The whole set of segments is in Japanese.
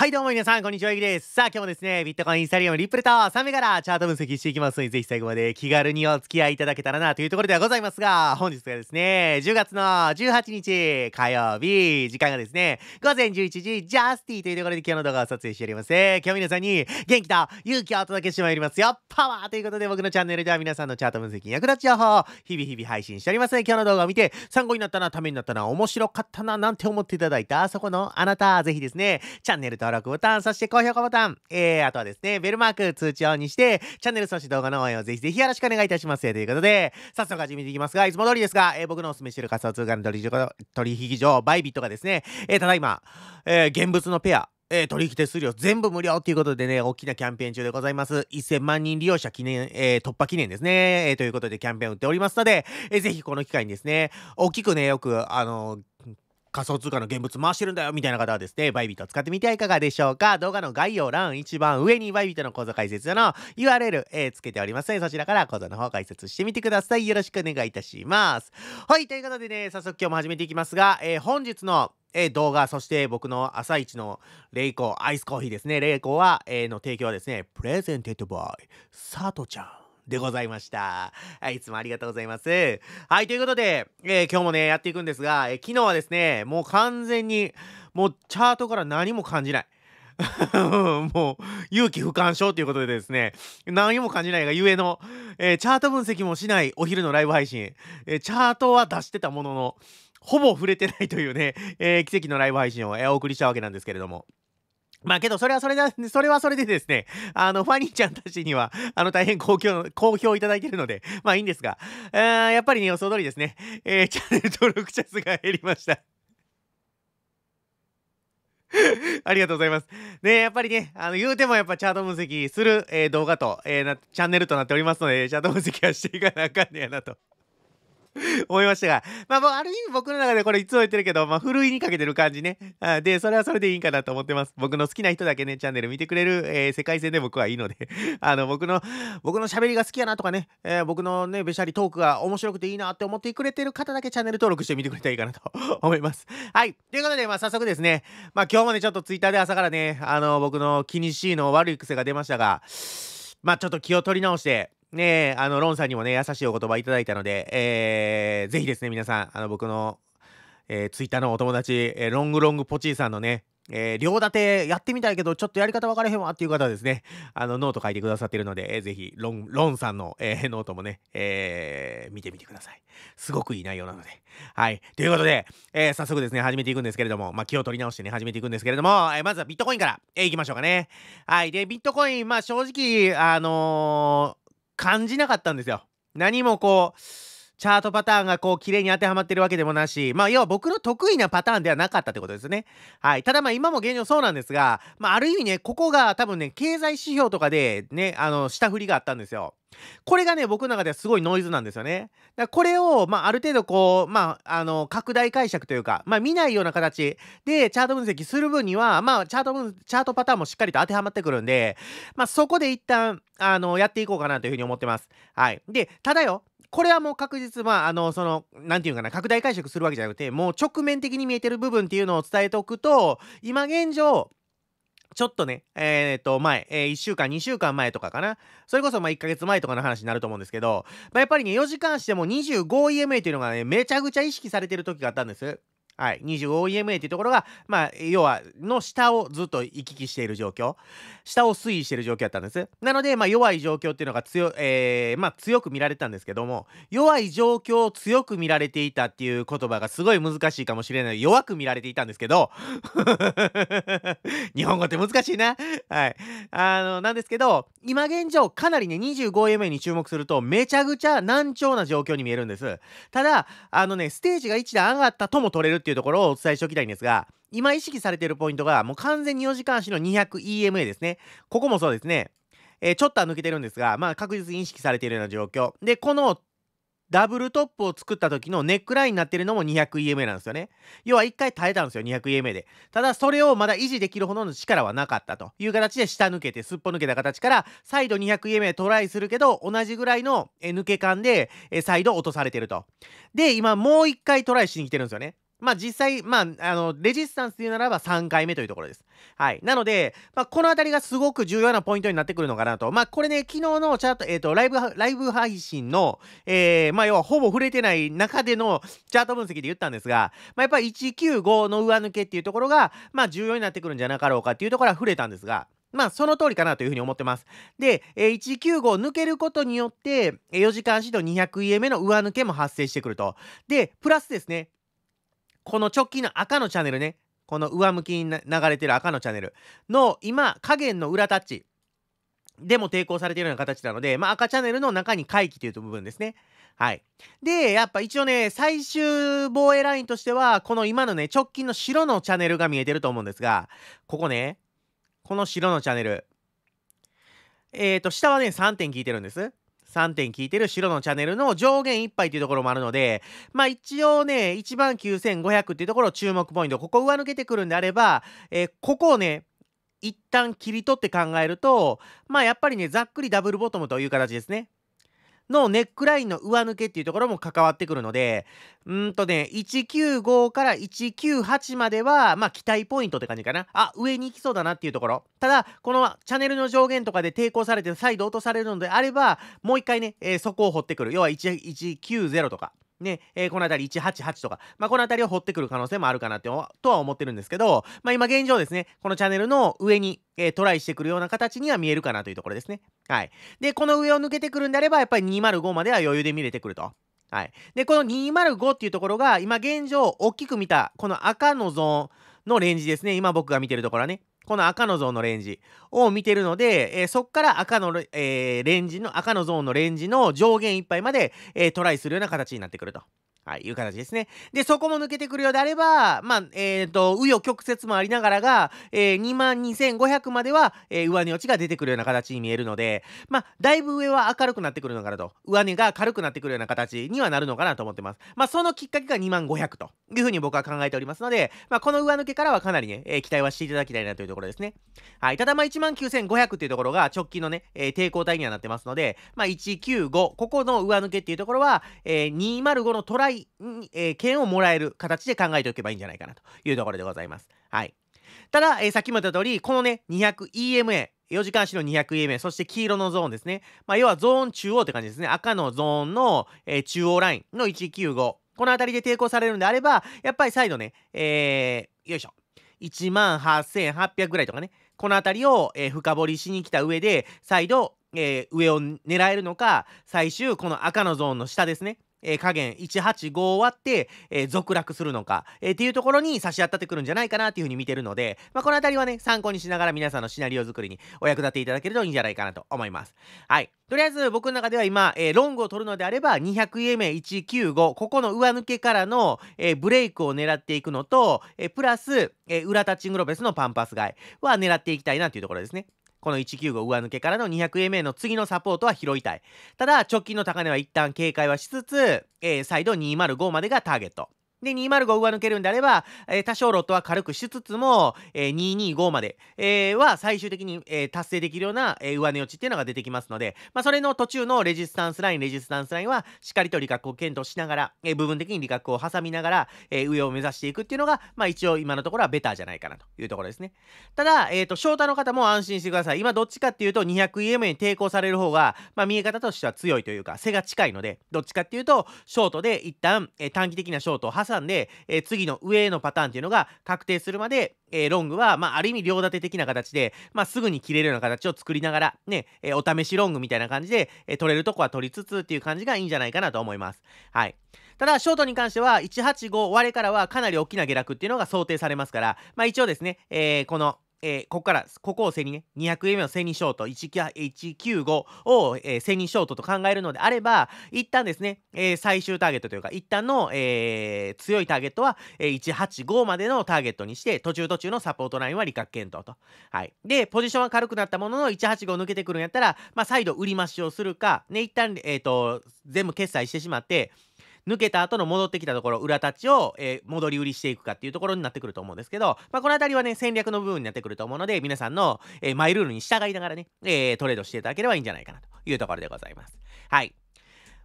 はいどうも皆さん、こんにちは、ゆきです。さあ、今日もですね、ビットコイン、インスタリアム、リップルとサメからチャート分析していきますので、ぜひ最後まで気軽にお付き合いいただけたらなというところではございますが、本日がですね、10月の18日火曜日、時間がですね、午前11時、ジャスティというところで今日の動画を撮影しております。今日皆さんに元気と勇気をお届けしてまいりますよ。パワーということで僕のチャンネルでは皆さんのチャート分析に役立つ情報を日々日々配信しております今日の動画を見て参考になったな、ためになったな、面白かったな、なんて思っていただいた、そこのあなた、ぜひですね、チャンネル登録登録ボタン、そして高評価ボタン、えー、あとはですね、ベルマーク通知オンにして、チャンネルそして動画の応援をぜひぜひよろしくお願いいたします。ということで、早速始めていきますが、いつも通りですが、えー、僕のお勧めしている仮想通貨の取引取引所、バイビットがですね、えー、ただいま、えー、現物のペア、えー、取引手数料全部無料ということでね、大きなキャンペーン中でございます。1000万人利用者記念、えー、突破記念ですね、えー、ということでキャンペーンを打っておりますので、えー、ぜひこの機会にですね、大きくね、よく、あのー、仮想通貨の現物回してるんだよみたいな方はですね、バイビット使ってみてはいかがでしょうか動画の概要欄一番上にバイビットの講座解説の URL、えー、つけておりますの、で、そちらから講座の方解説してみてください。よろしくお願いいたします。はい、ということでね、早速今日も始めていきますが、えー、本日のえー、動画、そして僕の朝一のレイコー、アイスコーヒーですね。レイコは、えー、の提供はですね、プレゼンテッドバイ、サトちゃん。でございました。はい、いつもありがとうございます。はい、ということで、えー、今日もね、やっていくんですが、えー、昨日はですね、もう完全に、もうチャートから何も感じない。もう勇気不感症ということでですね何も感じないがゆえの、えー、チャート分析もしないお昼のライブ配信、えー、チャートは出してたもののほぼ触れてないというね、えー、奇跡のライブ配信を、えお送りしたわけなんですけれども。まあけど、それはそれだ、それはそれでですね、あの、ファニーちゃんたちには、あの、大変好評、好評いただいてるので、まあいいんですが、えー、やっぱりね、予想通りですね、えー、チャンネル登録者数が減りました。ありがとうございます。ねやっぱりね、あの、言うてもやっぱチャート分析する、えー、動画と、えーな、チャンネルとなっておりますので、チャート分析はしていかなあかんねやなと。思いましたが、まあ、ある意味僕の中でこれいつも言ってるけど、まあ、ふるいにかけてる感じね。あで、それはそれでいいかなと思ってます。僕の好きな人だけね、チャンネル見てくれる、えー、世界線で僕はいいので、あの、僕の、僕の喋りが好きやなとかね、えー、僕のね、べしゃりトークが面白くていいなって思ってくれてる方だけチャンネル登録してみてくれたらいいかなと 思います。はい。ということで、まあ、早速ですね、まあ、今日もね、ちょっとツイッターで朝からね、あの、僕の気にしいの悪い癖が出ましたが、まあ、ちょっと気を取り直して、ねえ、あの、ロンさんにもね、優しいお言葉いただいたので、えー、ぜひですね、皆さん、あの、僕の、えー、ツイッターのお友達、えー、ロングロングポチーさんのね、えー、両立てやってみたいけど、ちょっとやり方分からへんわっていう方はですね、あの、ノート書いてくださってるので、えー、ぜひ、ロン、ロンさんの、えー、ノートもね、えー、見てみてください。すごくいい内容なので。はい。ということで、えー、早速ですね、始めていくんですけれども、まあ、気を取り直してね、始めていくんですけれども、えー、まずはビットコインから、えー、いきましょうかね。はい。で、ビットコイン、まあ、正直、あの感じなかったんですよ。何もこう、チャートパターンがこう綺麗に当てはまってるわけでもなし、まあ要は僕の得意なパターンではなかったってことですね。はい。ただまあ今も現状そうなんですが、まあある意味ね、ここが多分ね、経済指標とかでね、あの、下振りがあったんですよ。これがね、僕の中ではすごいノイズなんですよね。だこれを、まあ、ある程度こう、まあ、あの、拡大解釈というか、まあ、見ないような形でチャート分析する分には、まあ、チャート分、チャートパターンもしっかりと当てはまってくるんで、まあ、そこで一旦、あの、やっていこうかなというふうに思ってます。はい。で、ただよ、これはもう確実、まあ、あの、その、なんていうかな、拡大解釈するわけじゃなくて、もう直面的に見えてる部分っていうのを伝えておくと、今現状、ちょっとね、えっ、と、前、えー、1週間、2週間前とかかな。それこそ、ま、1ヶ月前とかの話になると思うんですけど、まあ、やっぱりね、4時間しても 25EMA というのがね、めちゃくちゃ意識されてる時があったんです。はい、2 5 e m a っていうところが、まあ、要は、の下をずっと行き来している状況、下を推移している状況だったんです。なので、まあ、弱い状況っていうのが強,、えーまあ、強く見られたんですけども、弱い状況を強く見られていたっていう言葉がすごい難しいかもしれない。弱く見られていたんですけど、日本語って難しいな。はい。あの、なんですけど、今現状、かなりね、25MA に注目すると、めちゃくちゃ難聴な状況に見えるんです。ただ、あのね、ステージが1段上がったとも取れるっていうっていうところをお伝えしておきたいんですが、今意識されているポイントが、もう完全に4時間足の 200EMA ですね。ここもそうですね。えー、ちょっとは抜けてるんですが、まあ確実に意識されているような状況。で、このダブルトップを作った時のネックラインになってるのも 200EMA なんですよね。要は1回耐えたんですよ、200EMA で。ただ、それをまだ維持できるほどの力はなかったという形で下抜けて、すっぽ抜けた形から、再度 200EMA トライするけど、同じぐらいの抜け感で、再度落とされてると。で、今もう1回トライしに来てるんですよね。まあ実際、まあ、あの、レジスタンスというならば3回目というところです。はい。なので、まあ、このあたりがすごく重要なポイントになってくるのかなと。まあ、これね、昨日のチャート、えっ、ー、と、ライブ、ライブ配信の、えー、まあ、要はほぼ触れてない中でのチャート分析で言ったんですが、まあ、やっぱり195の上抜けっていうところが、まあ、重要になってくるんじゃなかろうかっていうところは触れたんですが、まあ、その通りかなというふうに思ってます。で、195抜けることによって、4時間指導200 EM の上抜けも発生してくると。で、プラスですね、この直近の赤のチャンネルね、この上向きに流れてる赤のチャンネルの今、下限の裏タッチでも抵抗されているような形なので、まあ、赤チャンネルの中に回帰という部分ですね。はい。で、やっぱ一応ね、最終防衛ラインとしては、この今のね、直近の白のチャンネルが見えてると思うんですが、ここね、この白のチャンネル、えっ、ー、と、下はね、3点効いてるんです。3点聞いてる白のチャンネルの上限いっぱいというところもあるので、まあ一応ね、1 9500っていうところ注目ポイント、ここ上抜けてくるんであれば、えー、ここをね、一旦切り取って考えると、まあやっぱりね、ざっくりダブルボトムという形ですね。のネックラインの上抜けっていうところも関わってくるので、うんとね、195から198までは、まあ、期待ポイントって感じかな。あ、上に行きそうだなっていうところ。ただ、このチャンネルの上限とかで抵抗されて再度落とされるのであれば、もう一回ね、えー、そこを掘ってくる。要は190とか。ね、えー、この辺り188とか、まあ、この辺りを掘ってくる可能性もあるかなってとは思ってるんですけど、まあ、今現状ですね、このチャンネルの上に、えー、トライしてくるような形には見えるかなというところですね。はい。で、この上を抜けてくるんであれば、やっぱり205までは余裕で見れてくると。はい。で、この205っていうところが、今現状、大きく見た、この赤のゾーンのレンジですね。今僕が見てるところはね。この赤のゾーンのレンジを見てるので、えー、そこから赤の、えー、レンジの、赤のゾーンのレンジの上限いっぱいまで、えー、トライするような形になってくると。はい、いう形ですね。で、そこも抜けてくるようであれば、まあ、えっ、ー、と、紆余曲折もありながらが、えー、22,500までは、えー、上値落ちが出てくるような形に見えるので、まあ、だいぶ上は明るくなってくるのかなと、上値が軽くなってくるような形にはなるのかなと思ってます。まあ、そのきっかけが2万5 0 0というふうに僕は考えておりますので、まあ、この上抜けからはかなりね、えー、期待はしていただきたいなというところですね。はい、ただまあ、19,500っていうところが直近のね、えー、抵抗体にはなってますので、まあ、195、ここの上抜けっていうところは、えー、205のトライ会、えー、券をもらえる形で考えておけばいいんじゃないかなというところでございます。はい。ただ、えー、さっきも言った通り、このね、200EMA、4時間足の 200EMA、そして黄色のゾーンですね。まあ、要はゾーン中央って感じですね。赤のゾーンの、えー、中央ラインの195。この辺りで抵抗されるんであれば、やっぱり再度ね、えー、よいしょ。18,800ぐらいとかね。この辺りを、えー、深掘りしに来た上で、再度、えー、上を狙えるのか、最終、この赤のゾーンの下ですね。えー、加減185割って、えー、続落するのか、えー、っていうところに差し当たってくるんじゃないかなっていうふうに見てるので、まあ、この辺りはね、参考にしながら皆さんのシナリオ作りにお役立ていただけるといいんじゃないかなと思います。はい。とりあえず僕の中では今、えー、ロングを取るのであれば 200EM195 ここの上抜けからの、えー、ブレイクを狙っていくのと、えー、プラス、え裏タッチングロベスのパンパス買いは狙っていきたいなというところですね。この19号上抜けからの 200MA の次のサポートは拾いたい。ただ、直近の高値は一旦警戒はしつつ、えー、再度205までがターゲット。で、205上抜けるんであれば、えー、多少ロットは軽くしつつも、えー、225まで、えー、は最終的に、えー、達成できるような、えー、上値落ちっていうのが出てきますので、まあ、それの途中のレジスタンスライン、レジスタンスラインは、しっかりと利確を検討しながら、えー、部分的に利確を挟みながら、えー、上を目指していくっていうのが、まあ、一応今のところはベターじゃないかなというところですね。ただ、えっ、ー、と、ショータの方も安心してください。今どっちかっていうと、200EM に抵抗される方が、まあ、見え方としては強いというか、背が近いので、どっちかっていうと、ショートで一旦、えー、短期的なショートを挟挟んで、えー、次の上へのパターンっていうのが確定するまで、えー、ロングは、まあ、ある意味両立て的な形で、まあ、すぐに切れるような形を作りながら、ね、えお試しロングみたいな感じで、え取れるとこは取りつつっていう感じがいいんじゃないかなと思います。はい。ただ、ショートに関しては、185割れからはかなり大きな下落っていうのが想定されますから、まあ、一応ですね、えこの、えー、ここから、ここを背にね、200円目を背にショート、195を、えー、背にショートと考えるのであれば、一旦ですね、えー、最終ターゲットというか、一旦の、えー、強いターゲットは、185までのターゲットにして、途中途中のサポートラインは利確検討と。はい。で、ポジションは軽くなったものの、185抜けてくるんやったら、まあ、再度売り増しをするか、ね、一旦、えっ、ー、と、全部決済してしまって、抜けた後の戻ってきたところ裏立ちを、えー、戻り売りしていくかっていうところになってくると思うんですけど、まあ、この辺りはね戦略の部分になってくると思うので皆さんの、えー、マイルールに従いながらね、えー、トレードしていただければいいんじゃないかなというところでございます。はい。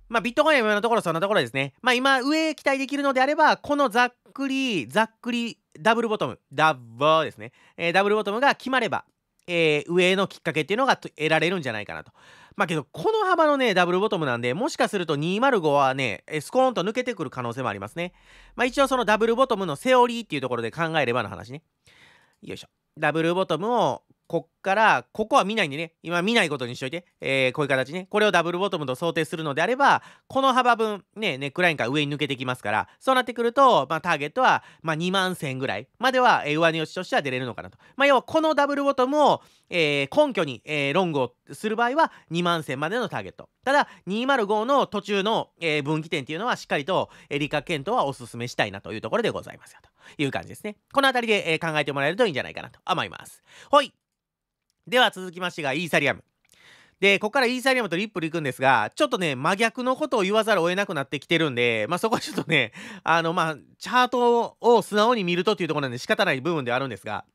まあ、ビットコインのところそんなところですね。まあ、今、上期待できるのであれば、このざっくり、ざっくり、ダブルボトム、ダブボーですね、えー、ダブルボトムが決まれば、えー、上のきっかけっていうのが得られるんじゃないかなと。まあけど、この幅のね、ダブルボトムなんで、もしかすると205はね、スコーンと抜けてくる可能性もありますね。まあ一応そのダブルボトムのセオリーっていうところで考えればの話ね。よいしょ。ダブルボトムを、こっから、ここは見ないんでね、今見ないことにしといて、えー、こういう形ね、これをダブルボトムと想定するのであれば、この幅分、ね、ネックラインから上に抜けてきますから、そうなってくると、まあ、ターゲットは、まあ、2万1000ぐらいまでは、えー、上値落ちとしては出れるのかなと。まあ、要は、このダブルボトムを、えー、根拠に、えー、ロングをする場合は、2万1000までのターゲット。ただ、205の途中の、えー、分岐点っていうのは、しっかりと、えー、理科検討はお勧めしたいなというところでございますよ、という感じですね。このあたりで、えー、考えてもらえるといいんじゃないかなと思います。ほい。では続きましてがイーサリアム。で、ここからイーサリアムとリップル行くんですが、ちょっとね、真逆のことを言わざるを得なくなってきてるんで、まあそこはちょっとね、あの、まあ、チャートを素直に見るとっていうところなんで仕方ない部分ではあるんですが、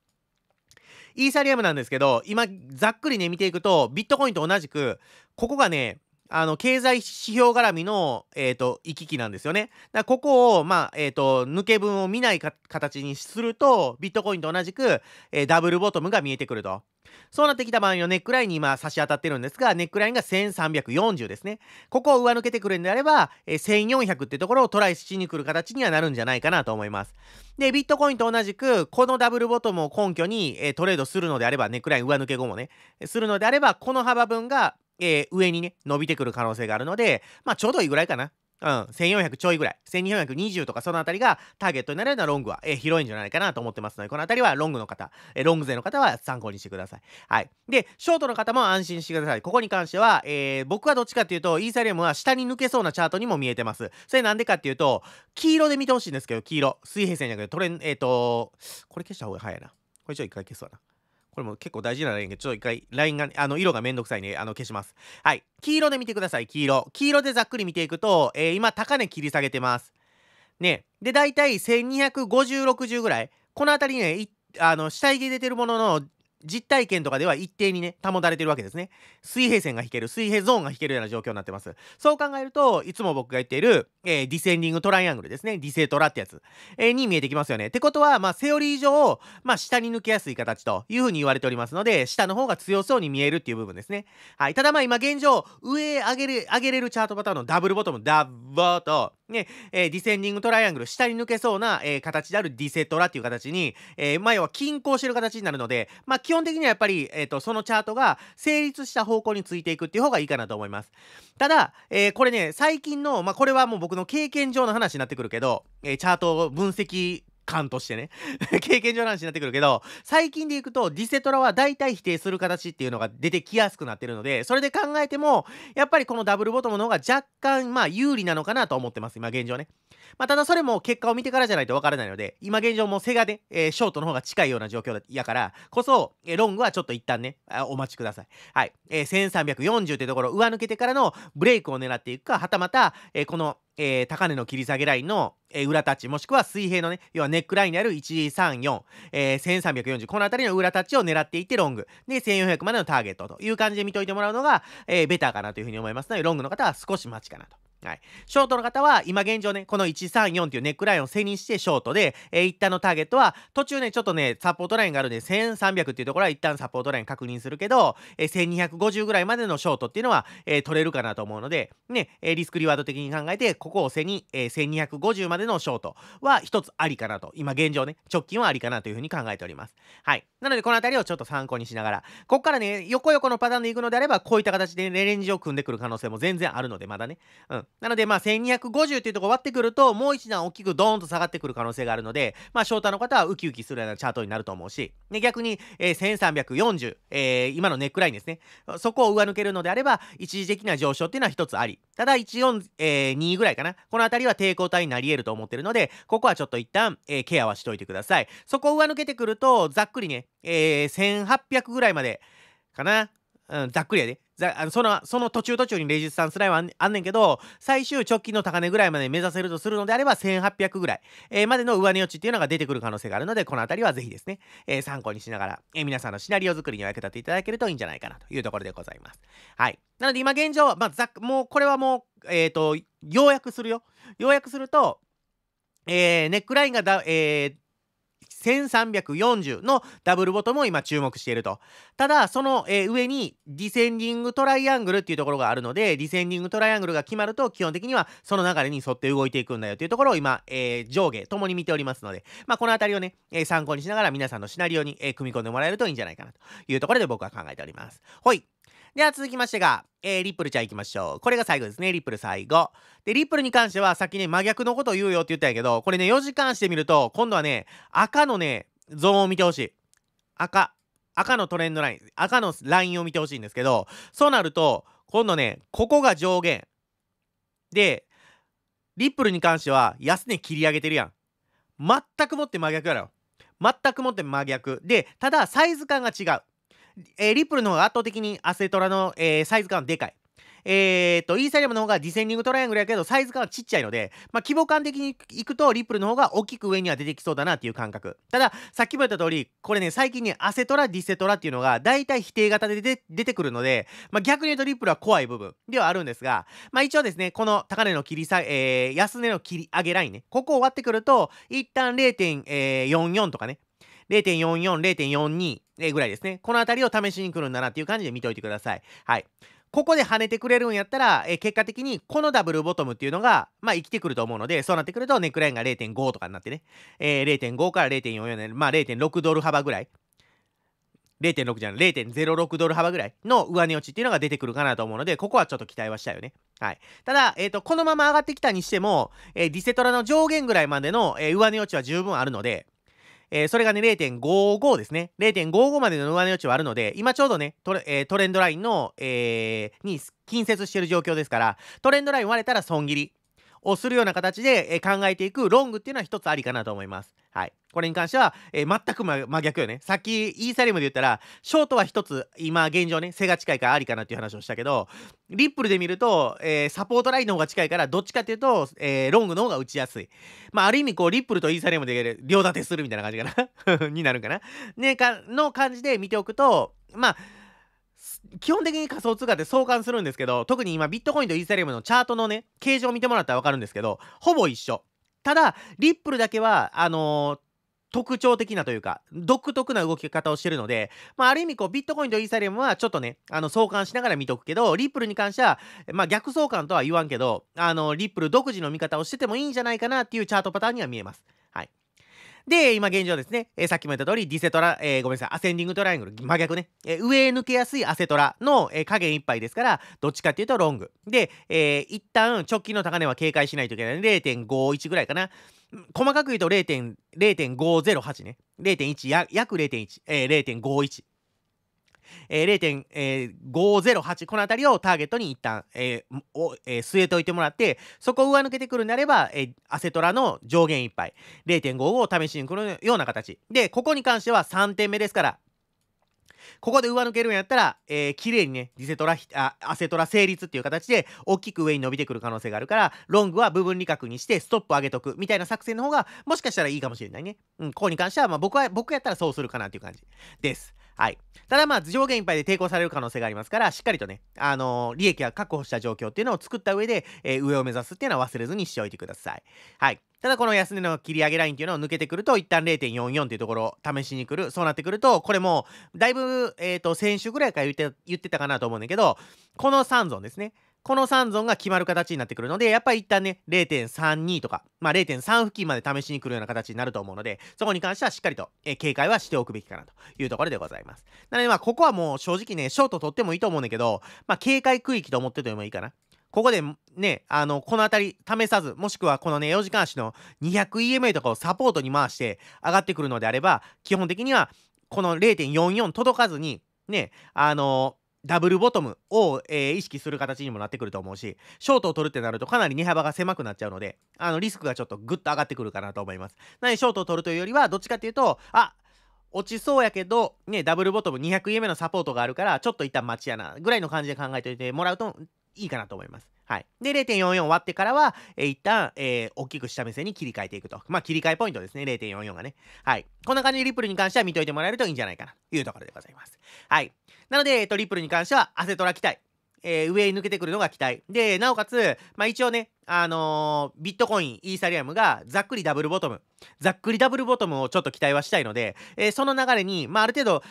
イーサリアムなんですけど、今、ざっくりね、見ていくと、ビットコインと同じく、ここがね、あの、経済指標絡みの、えっ、ー、と、行き来なんですよね。だここを、まあ、えっ、ー、と、抜け分を見ない形にすると、ビットコインと同じく、えー、ダブルボトムが見えてくると。そうなってきた場合のネックラインに今差し当たってるんですが、ネックラインが1340ですね。ここを上抜けてくるんであれば、えー、1400ってところをトライしに来る形にはなるんじゃないかなと思います。で、ビットコインと同じく、このダブルボトムを根拠に、えー、トレードするのであれば、ネックライン上抜け後もね、するのであれば、この幅分が、えー、上にね、伸びてくる可能性があるので、まあ、ちょうどいいぐらいかな。うん、1400ちょいぐらい、1220とかそのあたりがターゲットになるようなロングは、えー、広いんじゃないかなと思ってますので、このあたりはロングの方、えー、ロング勢の方は参考にしてください。はい。で、ショートの方も安心してください。ここに関しては、えー、僕はどっちかっていうと、イーサリアムは下に抜けそうなチャートにも見えてます。それなんでかっていうと、黄色で見てほしいんですけど、黄色。水平線じゃなくて、トレン、えっ、ー、と、これ消した方が早いな。これちょっと一回消すわな。これも結構大事なラインが、ちょっと一回、ラインが、あの、色がめんどくさいね、あの、消します。はい。黄色で見てください、黄色。黄色でざっくり見ていくと、えー、今、高値切り下げてます。ね。で、大体、1250、60ぐらい。この辺りね、あの、下着出てるものの、実体験とかでは一定にね、保たれてるわけですね。水平線が引ける、水平ゾーンが引けるような状況になってます。そう考えると、いつも僕が言っている、えー、ディセンディングトライアングルですね。ディセトラってやつ、えー、に見えてきますよね。ってことは、まあ、セオリー上、まあ、下に抜けやすい形というふうに言われておりますので、下の方が強そうに見えるっていう部分ですね。はい。ただまあ、今現状、上上げれ、上げれるチャートパターンのダブルボトム、ダボと、ね、えー、ディセンディングトライアングル、下に抜けそうな、えー、形であるディセトラっていう形に、えー、まあ、要は均衡してる形になるので、まあ、基本的にはやっぱり、えっ、ー、と、そのチャートが成立した方向についていくっていう方がいいかなと思います。ただ、えー、これね、最近の、まあ、これはもう僕の経験上の話になってくるけど、えー、チャート分析感としてね 経験上の話になってくるけど最近でいくとディセトラは大体否定する形っていうのが出てきやすくなってるのでそれで考えてもやっぱりこのダブルボトムの方が若干まあ有利なのかなと思ってます今現状ね、まあ、ただそれも結果を見てからじゃないとわからないので今現状もセガで、えー、ショートの方が近いような状況やからこそ、えー、ロングはちょっと一旦ねお待ちくださいはい、えー、1340ってところ上抜けてからのブレイクを狙っていくかはたまた、えー、この「えー、高値の切り下げラインの、えー、裏タッチ、もしくは水平のね、要はネックラインにある134、え1340、この辺りの裏タッチを狙っていってロング。で、1400までのターゲットという感じで見といてもらうのが、えー、ベターかなというふうに思いますので、ロングの方は少し待ちかなと。はい、ショートの方は今現状ねこの134っていうネックラインを背にしてショートで、えー、一旦のターゲットは途中ねちょっとねサポートラインがあるんで1300っていうところは一旦サポートライン確認するけど、えー、1250ぐらいまでのショートっていうのは、えー、取れるかなと思うのでね、えー、リスクリワード的に考えてここを背に、えー、1250までのショートは一つありかなと今現状ね直近はありかなというふうに考えておりますはいなのでこの辺りをちょっと参考にしながらここからね横横のパターンでいくのであればこういった形で、ね、レンジを組んでくる可能性も全然あるのでまだねうんなので、まあ、1250っていうとこ割ってくると、もう一段大きくドーンと下がってくる可能性があるので、まあ、ショータの方はウキウキするようなチャートになると思うし、で逆に、えー、1340、えー、今のネックラインですね。そこを上抜けるのであれば、一時的な上昇っていうのは一つあり。ただ、142、えー、ぐらいかな。このあたりは抵抗体になり得ると思ってるので、ここはちょっと一旦、えー、ケアはしといてください。そこを上抜けてくると、ざっくりね、えー、1800ぐらいまでかな。うん、ざっくりやで。そのその途中途中にレジスタンスラインはあんねんけど最終直近の高値ぐらいまで目指せるとするのであれば1800ぐらい、えー、までの上値落ちっていうのが出てくる可能性があるのでこの辺りはぜひですね、えー、参考にしながら、えー、皆さんのシナリオ作りに役立てていただけるといいんじゃないかなというところでございます。はい、なので今現状、まあ、ざもうこれはもう、えっと要約するよ。要約すると、えー、ネックラインがだ、えー、1340のダブルボトムを今注目していると。ただ、その、え上にディセンディングトライアングルっていうところがあるので、ディセンディングトライアングルが決まると基本的にはその流れに沿って動いていくんだよというところを今、えー、上下ともに見ておりますので、まあ、この辺りをね、え参考にしながら皆さんのシナリオに、え組み込んでもらえるといいんじゃないかなというところで僕は考えております。ほい。では続きましてが、えー、リップルちゃんいきましょう。これが最後ですね。リップル最後。で、リップルに関しては、さっきね、真逆のことを言うよって言ったんやけど、これね、4時間してみると、今度はね、赤のね、ゾーンを見てほしい。赤。赤のトレンドライン。赤のラインを見てほしいんですけど、そうなると、今度ね、ここが上限。で、リップルに関しては、安値切り上げてるやん。全くもって真逆やろ。全くもって真逆。で、ただ、サイズ感が違う。えー、リップルの方が圧倒的にアセトラの、えー、サイズ感でかい。えー、っと、イーサリアムの方がディセンディングトライアングルやけど、サイズ感はちっちゃいので、まあ、規模感的にいくと、リップルの方が大きく上には出てきそうだなっていう感覚。ただ、さっきも言った通り、これね、最近ね、アセトラ、ディセトラっていうのが、大体否定型で出てくるので、まあ、逆に言うとリップルは怖い部分ではあるんですが、まあ、一応ですね、この高値の切り下げ、えー、安値の切り上げラインね、ここを割ってくると、一旦0.44とかね、0.44、0.42、ぐらいですね。この辺りを試しに来るんだなっていう感じで見ておいてください。はい。ここで跳ねてくれるんやったら、え結果的にこのダブルボトムっていうのが、まあ、生きてくると思うので、そうなってくるとネックラインが0.5とかになってね、えー、0.5から0.44で、まあ、0.6ドル幅ぐらい。0.6じゃない、0.06ドル幅ぐらいの上値落ちっていうのが出てくるかなと思うので、ここはちょっと期待はしたよね。はい。ただ、えっ、ー、と、このまま上がってきたにしても、えー、ディセトラの上限ぐらいまでの、えー、上値落ちは十分あるので、えー、それがね、0.55ですね。0.55までの上値余地はあるので、今ちょうどね、トレ,、えー、トレンドラインの、えー、に近接している状況ですから、トレンドライン割れたら損切りをするような形で、えー、考えていくロングっていうのは一つありかなと思います。はい。これに関しては、えー、全く真逆よね。さっき、イーサリアムで言ったら、ショートは一つ、今現状ね、背が近いからありかなっていう話をしたけど、リップルで見ると、えー、サポートラインの方が近いから、どっちかっていうと、えー、ロングの方が打ちやすい。まあ、ある意味、こう、リップルとイーサリアムで両立てするみたいな感じかな になるかな。ね、か、の感じで見ておくと、まあ、基本的に仮想通貨って相関するんですけど、特に今、ビットコインとイーサリアムのチャートのね、形状を見てもらったらわかるんですけど、ほぼ一緒。ただ、リップルだけは、あのー特徴的なというか、独特な動き方をしてるので、まあ、ある意味こう、ビットコインとイーサリアムはちょっとね、あの、相関しながら見とくけど、リップルに関しては、まあ、逆相関とは言わんけど、あの、リップル独自の見方をしててもいいんじゃないかなっていうチャートパターンには見えます。はい。で、今現状ですね、えー、さっきも言った通り、ディセトラ、えー、ごめんなさい、アセンディングトライアングル、真逆ね、えー、上抜けやすいアセトラの、えー、加減ぱいですから、どっちかっていうとロング。で、えー、一旦直近の高値は警戒しないといけない。0.51ぐらいかな。細かく言うと0.508ね。0.1約0.1、えー、0.51。えー、0.508この辺りをターゲットに一旦、えーおえー、据えておいてもらってそこを上抜けてくるんであれば、えー、アセトラの上限いっぱい0.55を試しにくるような形でここに関しては3点目ですからここで上抜けるんやったら、えー、綺麗にね、リセトラ、あ、アセトラ成立っていう形で、大きく上に伸びてくる可能性があるから、ロングは部分利確にして、ストップ上げとく、みたいな作戦の方が、もしかしたらいいかもしれないね。うん、ここに関しては、まあ僕は、僕やったらそうするかなっていう感じです。はい。ただまあ、上限いっぱいで抵抗される可能性がありますから、しっかりとね、あのー、利益は確保した状況っていうのを作った上で、えー、上を目指すっていうのは忘れずにしておいてください。はい。ただこの安値の切り上げラインっていうのを抜けてくると一旦0.44っていうところを試しに来るそうなってくるとこれもだいぶ、えー、と先週ぐらいから言って言ってたかなと思うんだけどこの3ゾンですねこの3ゾンが決まる形になってくるのでやっぱり一旦ね0.32とか、まあ、0.3付近まで試しに来るような形になると思うのでそこに関してはしっかりと、えー、警戒はしておくべきかなというところでございますなのでまあここはもう正直ねショート取ってもいいと思うんだけど、まあ、警戒区域と思っててもいいかなここでね、あの、この辺り試さず、もしくはこのね、4時間足の 200EMA とかをサポートに回して上がってくるのであれば、基本的にはこの0.44届かずに、ね、あのダブルボトムを、えー、意識する形にもなってくると思うし、ショートを取るってなるとかなり値幅が狭くなっちゃうので、あのリスクがちょっとぐっと上がってくるかなと思います。なので、ショートを取るというよりは、どっちかっていうと、あ落ちそうやけど、ね、ダブルボトム200円目のサポートがあるから、ちょっと一旦待ちやな、ぐらいの感じで考えておいてもらうと、いいかなと思います。はい。で、0.44割ってからは、えー、一旦、えー、大きく下目線に切り替えていくと。まあ、切り替えポイントですね。0.44がね。はい。こんな感じでリップルに関しては見といてもらえるといいんじゃないかな、というところでございます。はい。なので、えっ、ー、と、リップルに関しては、アセトラ期待。えー、上に抜けてくるのが期待。で、なおかつ、まあ一応ね、あのー、ビットコイン、イーサリアムがざっくりダブルボトム、ざっくりダブルボトムをちょっと期待はしたいので、えー、その流れに、まあ、ある程度、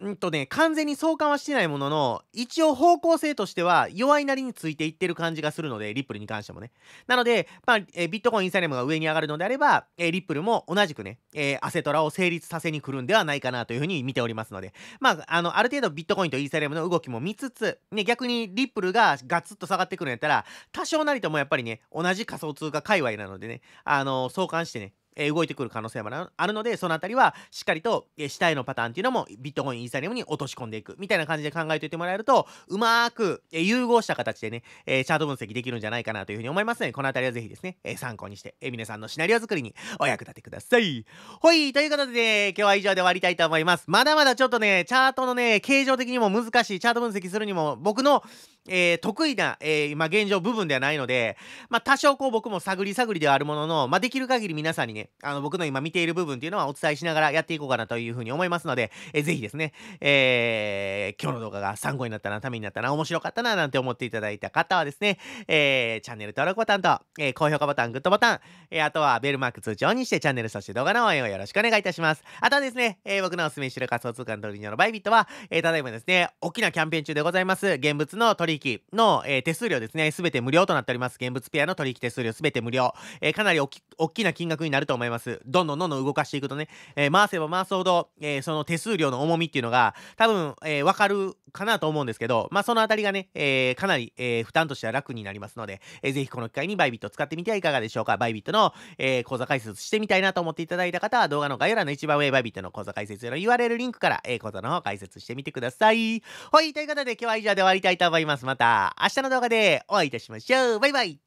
うんとね、完全に相関はしてないものの、一応方向性としては弱いなりについていってる感じがするので、リップルに関してもね。なので、まあえー、ビットコイン、イーサリアムが上に上がるのであれば、えー、リップルも同じくね、えー、アセトラを成立させに来るんではないかなというふうに見ておりますので、まあ、あの、ある程度ビットコインとイーサリアムの動きも見つつ、ね、逆にリップルがガツッと下がってくるんやったら、多少なりともやっぱりね、ね、同じ仮想通貨界隈なのでね、あの相関してね、え動いてくる可能性もあるので、そのあたりはしっかりと、え下へのパターンっていうのもビットコイン、イーサリアムに落とし込んでいくみたいな感じで考えておいてもらえると、うまく、え融合した形でね、えチャート分析できるんじゃないかなというふうに思いますので、このあたりはぜひですね、え参考にして、え皆さんのシナリオ作りにお役立てください。ほい、ということで、ね、今日は以上で終わりたいと思います。まだまだちょっとね、チャートのね、形状的にも難しい、チャート分析するにも僕のえー、得意な、えー、現状部分ではないので、まあ、多少こう僕も探り探りではあるものの、まあ、できる限り皆さんにね、あの僕の今見ている部分っていうのはお伝えしながらやっていこうかなというふうに思いますので、えー、ぜひですね、えー、今日の動画が参考になったな、ためになったな、面白かったな、なんて思っていただいた方はですね、えー、チャンネル登録ボタンと、えー、高評価ボタン、グッドボタン、えー、あとはベルマーク通知オンにしてチャンネルそして動画の応援をよろしくお願いいたします。あとはですね、えー、僕のおすすめしてる仮想通貨のドリニアのバイビットは、えー、ただいまですね、大きなキャンペーン中でございます。現物の取引の、えー、手数料ですね、すべて無料となっております。現物ペアの取引手数料すべて無料。えー、かなりおきな金額になると思います。どんどんどんどん動かしていくとね、えー、回せば回すほど、えー、その手数料の重みっていうのが、多分、えー、わかるかなと思うんですけど、まあ、そのあたりがね、えー、かなり、えー、負担としては楽になりますので、えー、ぜひこの機会にバイビット使ってみてはいかがでしょうか。バイビットの、えー、講座解説してみたいなと思っていただいた方は、動画の概要欄の一番上、バイビットの講座解説の URL リンクから、えー、講座の方解説してみてください。はい、ということで今日は以上で終わりたいと思います。ますまた明日の動画でお会いいたしましょうバイバイ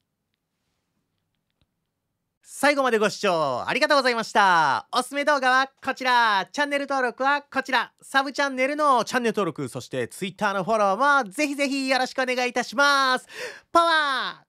最後までご視聴ありがとうございましたおすすめ動画はこちらチャンネル登録はこちらサブチャンネルのチャンネル登録そして Twitter のフォローもぜひぜひよろしくお願いいたしますパワー